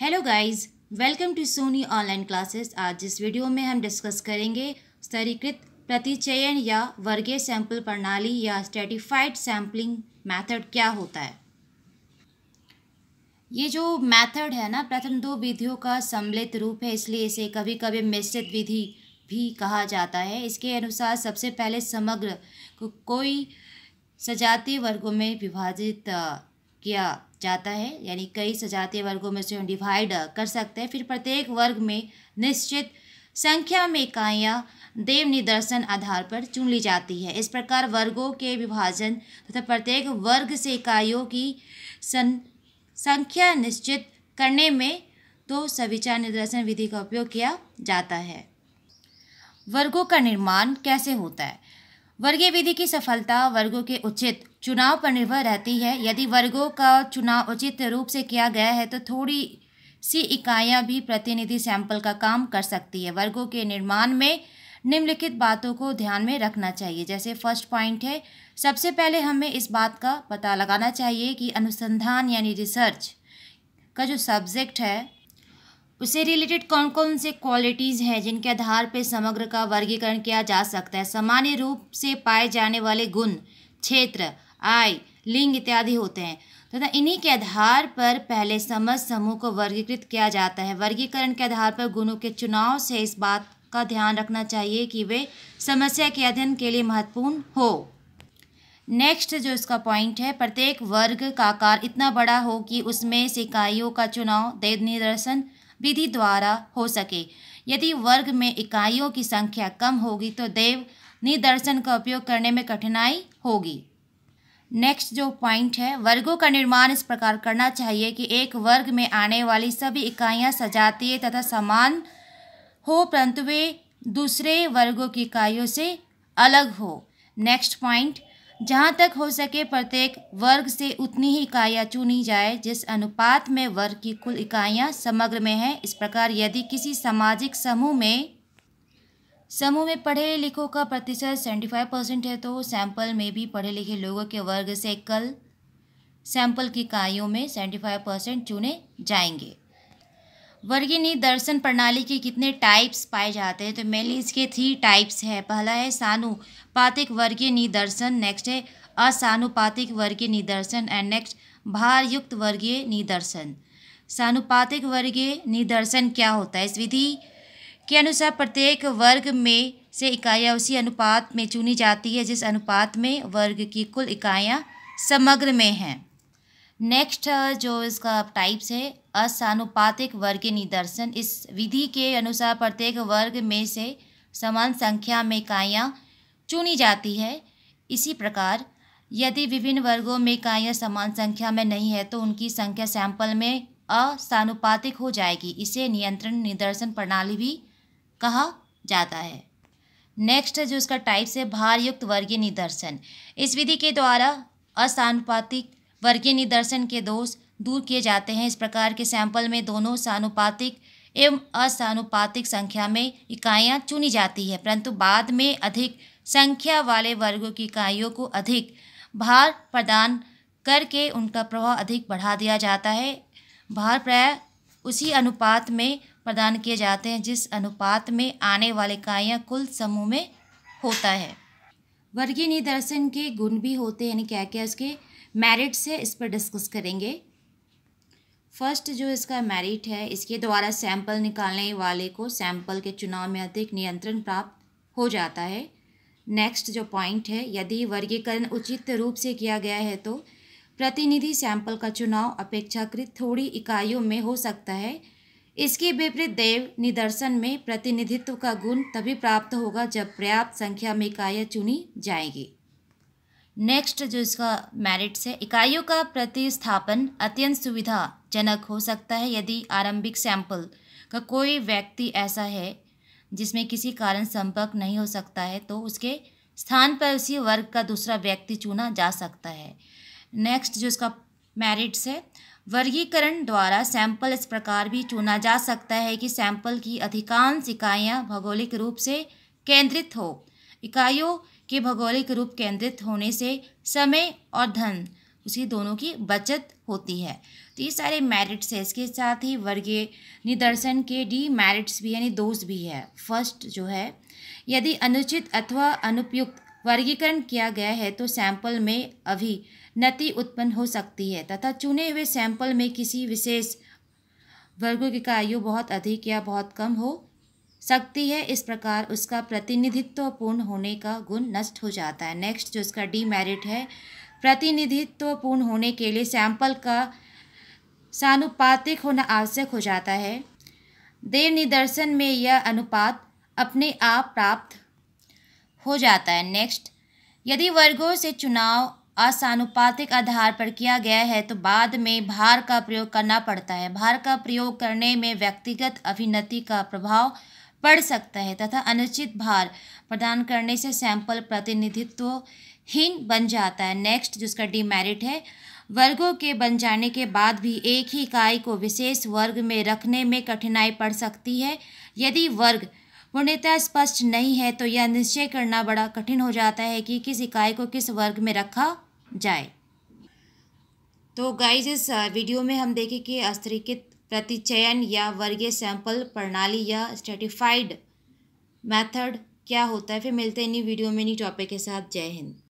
hello guys welcome to Sony online classes आज इस video में हम डिस्कस करेंगे स्तरीकृत प्रतिचयन या वर्गीय सैंपल प्रणाली या स्टेटिफाइड सैंपलिंग मेथड क्या होता है ये जो मेथड है ना प्रथम दो विधियों का सम्मिलित रूप है इसलिए इसे कभी कभी मिश्रित विधि भी कहा जाता है इसके अनुसार सबसे पहले समग्र को कोई सजातीय वर्गों में विभाजित किया जाता है यानी कई सजातीय वर्गों में से हम डिवाइड कर सकते हैं फिर प्रत्येक वर्ग में निश्चित संख्या में इकाइयाँ देव निदर्शन आधार पर चुन ली जाती है इस प्रकार वर्गों के विभाजन तथा प्रत्येक वर्ग से इकाइयों की सं संख्या निश्चित करने में तो सविचार निदर्शन विधि का उपयोग किया जाता है वर्गों का निर्माण कैसे होता है वर्गीय विधि की सफलता वर्गों के उचित चुनाव पर निर्भर रहती है यदि वर्गों का चुनाव उचित रूप से किया गया है तो थोड़ी सी इकाइयाँ भी प्रतिनिधि सैंपल का काम कर सकती है वर्गों के निर्माण में निम्नलिखित बातों को ध्यान में रखना चाहिए जैसे फर्स्ट पॉइंट है सबसे पहले हमें इस बात का पता लगाना चाहिए कि अनुसंधान यानी रिसर्च का जो सब्जेक्ट है उससे रिलेटेड कौन कौन से क्वालिटीज़ हैं जिनके आधार पर समग्र का वर्गीकरण किया जा सकता है सामान्य रूप से पाए जाने वाले गुण क्षेत्र आय लिंग इत्यादि होते हैं तथा तो इन्हीं के आधार पर पहले समझ समूह को वर्गीकृत किया जाता है वर्गीकरण के आधार पर गुणों के चुनाव से इस बात का ध्यान रखना चाहिए कि वे समस्या के अध्ययन के लिए महत्वपूर्ण हो नेक्स्ट जो इसका पॉइंट है प्रत्येक वर्ग का आकार इतना बड़ा हो कि उसमें से इकाइयों का चुनाव देव निदर्शन विधि द्वारा हो सके यदि वर्ग में इकाइयों की संख्या कम होगी तो देव निदर्शन का उपयोग करने में कठिनाई होगी नेक्स्ट जो पॉइंट है वर्गों का निर्माण इस प्रकार करना चाहिए कि एक वर्ग में आने वाली सभी इकाइयाँ सजातीय तथा समान हो परंतु वे दूसरे वर्गों की इकाइयों से अलग हो नेक्स्ट पॉइंट जहाँ तक हो सके प्रत्येक वर्ग से उतनी ही इकाइयाँ चुनी जाए जिस अनुपात में वर्ग की कुल इकाइयाँ समग्र में हैं इस प्रकार यदि किसी सामाजिक समूह में समूह में पढ़े लिखों का प्रतिशत सेवेंटी फाइव परसेंट है तो सैंपल में भी पढ़े लिखे लोगों के वर्ग से कल सैंपल की इकाइयों में सेवेंटी फाइव परसेंट चुने जाएंगे वर्गीय निदर्शन प्रणाली के कितने टाइप्स पाए जाते हैं तो मेनली इसके थ्री टाइप्स है पहला है सानुपातिक वर्गीय निदर्शन नेक्स्ट है असानुपातिक वर्गीय निदर्शन एंड नेक्स्ट भारयुक्त वर्गीय निदर्शन सानुपातिक वर्गीय निदर्शन क्या होता है इस विधि के अनुसार प्रत्येक वर्ग में से इकाइयाँ उसी अनुपात में चुनी जाती है जिस अनुपात में वर्ग की कुल इकाइयाँ समग्र में हैं नेक्स्ट जो इसका टाइप्स है असानुपातिक वर्ग निदर्शन इस विधि के अनुसार प्रत्येक वर्ग में से समान संख्या में इकाइयाँ चुनी जाती है इसी प्रकार यदि विभिन्न वर्गों में इकाइयाँ समान संख्या में नहीं है तो उनकी संख्या सैंपल में असानुपातिक हो जाएगी इसे नियंत्रण निदर्शन प्रणाली भी कहा जाता है नेक्स्ट जो इसका टाइप्स है भारयुक्त वर्गीय निदर्शन इस विधि के द्वारा असानुपातिक वर्गीय निदर्शन के दोष दूर किए जाते हैं इस प्रकार के सैंपल में दोनों सानुपातिक एवं असानुपातिक संख्या में इकाइयाँ चुनी जाती है परंतु बाद में अधिक संख्या वाले वर्गों की इकाइयों को अधिक भार प्रदान करके उनका प्रभाव अधिक बढ़ा दिया जाता है भार प्राय उसी अनुपात में प्रदान किए जाते हैं जिस अनुपात में आने वाले इकाइयाँ कुल समूह में होता है वर्गीय निदर्शन के गुण भी होते हैं क्या क्या उसके मैरिट से इस पर डिस्कस करेंगे फर्स्ट जो इसका मेरिट है इसके द्वारा सैंपल निकालने वाले को सैंपल के चुनाव में अधिक नियंत्रण प्राप्त हो जाता है नेक्स्ट जो पॉइंट है यदि वर्गीकरण उचित रूप से किया गया है तो प्रतिनिधि सैंपल का चुनाव अपेक्षाकृत थोड़ी इकाइयों में हो सकता है इसके विपरीत देव निदर्शन में प्रतिनिधित्व का गुण तभी प्राप्त होगा जब पर्याप्त संख्या में इकाइयाँ चुनी जाएंगी नेक्स्ट जो इसका मेरिट्स है इकाइयों का प्रतिस्थापन अत्यंत सुविधाजनक हो सकता है यदि आरंभिक सैंपल का कोई व्यक्ति ऐसा है जिसमें किसी कारण संपर्क नहीं हो सकता है तो उसके स्थान पर उसी वर्ग का दूसरा व्यक्ति चुना जा सकता है नेक्स्ट जो इसका मेरिट्स है वर्गीकरण द्वारा सैंपल इस प्रकार भी चुना जा सकता है कि सैंपल की अधिकांश इकाइयाँ भौगोलिक रूप से केंद्रित हो इकाइयों के भौगोलिक रूप केंद्रित होने से समय और धन उसी दोनों की बचत होती है तो ये सारे मेरिट्स है इसके साथ ही वर्गीय निदर्शन के डी मेरिट्स भी यानी दोष भी है फर्स्ट जो है यदि अनुचित अथवा अनुपयुक्त वर्गीकरण किया गया है तो सैंपल में अभी नति उत्पन्न हो सकती है तथा चुने हुए सैंपल में किसी विशेष वर्ग की आयु बहुत अधिक या बहुत कम हो सकती है इस प्रकार उसका प्रतिनिधित्वपूर्ण होने का गुण नष्ट हो जाता है नेक्स्ट जो उसका डीमेरिट है प्रतिनिधित्वपूर्ण होने के लिए सैंपल का सानुपातिक होना आवश्यक हो जाता है देव निदर्शन में यह अनुपात अपने आप प्राप्त हो जाता है नेक्स्ट यदि वर्गों से चुनाव असानुपातिक आधार पर किया गया है तो बाद में भार का प्रयोग करना पड़ता है भार का प्रयोग करने में व्यक्तिगत अभिनति का प्रभाव पड़ सकता है तथा अनुचित भार प्रदान करने से सैंपल प्रतिनिधित्वहीन बन जाता है नेक्स्ट जिसका डिमेरिट है वर्गों के बन जाने के बाद भी एक ही इकाई को विशेष वर्ग में रखने में कठिनाई पड़ सकती है यदि वर्ग वर्णिता स्पष्ट नहीं है तो यह निश्चय करना बड़ा कठिन हो जाता है कि किस इकाई को किस वर्ग में रखा जाए तो गाइज इस वीडियो में हम देखें कि अस्त्रीकृत प्रतिचयन या वर्गीय सैंपल प्रणाली या स्टेटिफाइड मेथड क्या होता है फिर मिलते हैं न्यू वीडियो में न्यू टॉपिक के साथ जय हिंद